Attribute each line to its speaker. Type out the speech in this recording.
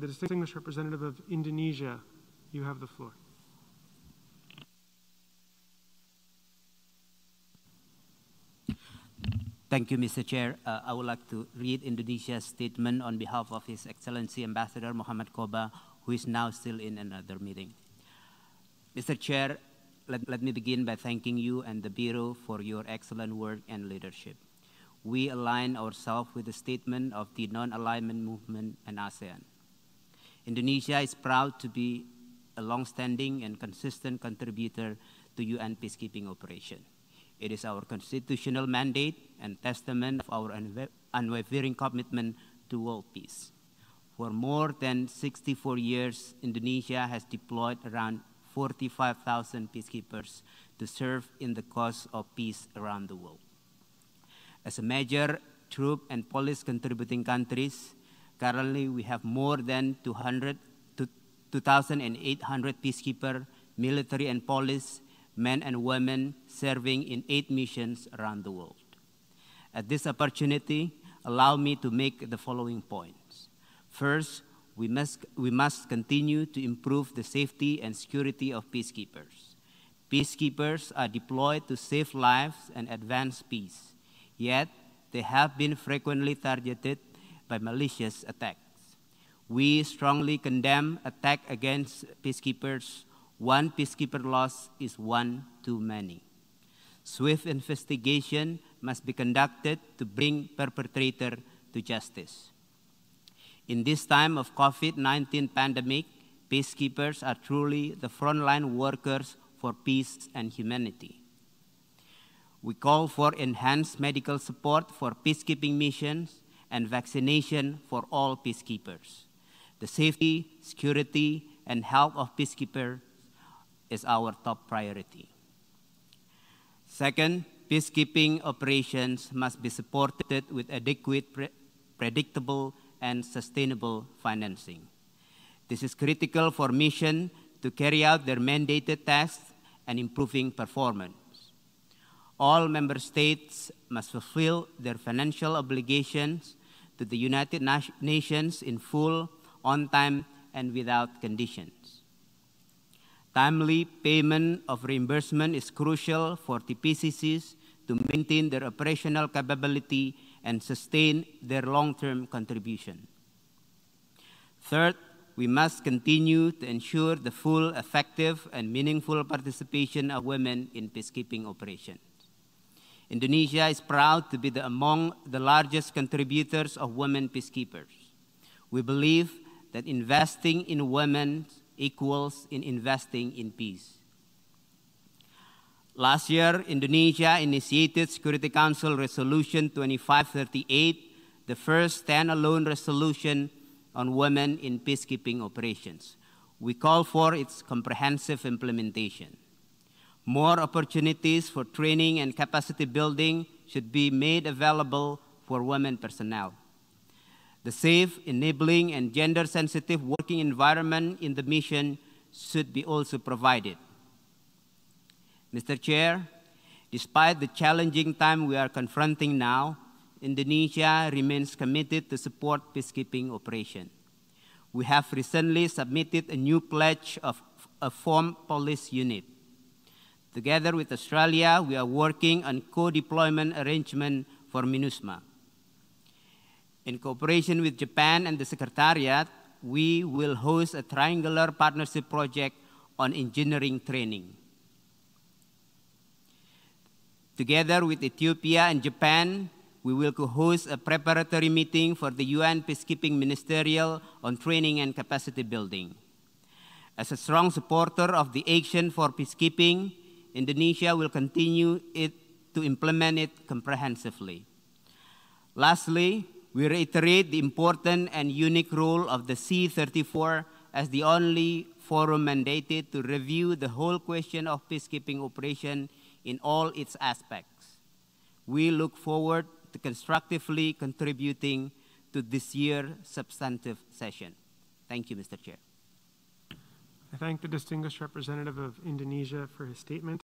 Speaker 1: the distinguished representative of Indonesia. You have the floor. Thank you, Mr. Chair. Uh, I would like to read Indonesia's statement on behalf of His Excellency Ambassador Muhammad Koba, who is now still in another meeting. Mr. Chair, let, let me begin by thanking you and the Bureau for your excellent work and leadership. We align ourselves with the statement of the non-alignment movement and ASEAN. Indonesia is proud to be a long-standing and consistent contributor to UN peacekeeping operation. It is our constitutional mandate and testament of our unwavering commitment to world peace. For more than 64 years, Indonesia has deployed around 45,000 peacekeepers to serve in the cause of peace around the world. As a major troop and police contributing countries, Currently, we have more than 2,800 peacekeeper, military and police, men and women serving in eight missions around the world. At this opportunity, allow me to make the following points. First, we must, we must continue to improve the safety and security of peacekeepers. Peacekeepers are deployed to save lives and advance peace, yet they have been frequently targeted by malicious attacks. We strongly condemn attack against peacekeepers. One peacekeeper loss is one too many. Swift investigation must be conducted to bring perpetrator to justice. In this time of COVID-19 pandemic, peacekeepers are truly the frontline workers for peace and humanity. We call for enhanced medical support for peacekeeping missions and vaccination for all peacekeepers. The safety, security, and health of peacekeepers is our top priority. Second, peacekeeping operations must be supported with adequate, pre predictable, and sustainable financing. This is critical for mission to carry out their mandated tasks and improving performance. All member states must fulfill their financial obligations to the United Nations in full, on time, and without conditions. Timely payment of reimbursement is crucial for TPCCs to maintain their operational capability and sustain their long-term contribution. Third, we must continue to ensure the full, effective, and meaningful participation of women in peacekeeping operations. Indonesia is proud to be the, among the largest contributors of women peacekeepers. We believe that investing in women equals in investing in peace. Last year, Indonesia initiated Security Council Resolution 2538, the first standalone resolution on women in peacekeeping operations. We call for its comprehensive implementation. More opportunities for training and capacity building should be made available for women personnel. The safe, enabling, and gender sensitive working environment in the mission should be also provided. Mr. Chair, despite the challenging time we are confronting now, Indonesia remains committed to support peacekeeping operation. We have recently submitted a new pledge of a form police unit. Together with Australia, we are working on co-deployment arrangement for MINUSMA. In cooperation with Japan and the Secretariat, we will host a triangular partnership project on engineering training. Together with Ethiopia and Japan, we will host a preparatory meeting for the UN Peacekeeping Ministerial on Training and Capacity Building. As a strong supporter of the Action for Peacekeeping, Indonesia will continue it to implement it comprehensively. Lastly, we reiterate the important and unique role of the C-34 as the only forum mandated to review the whole question of peacekeeping operation in all its aspects. We look forward to constructively contributing to this year's substantive session. Thank you, Mr. Chair. I thank the distinguished representative of Indonesia for his statement.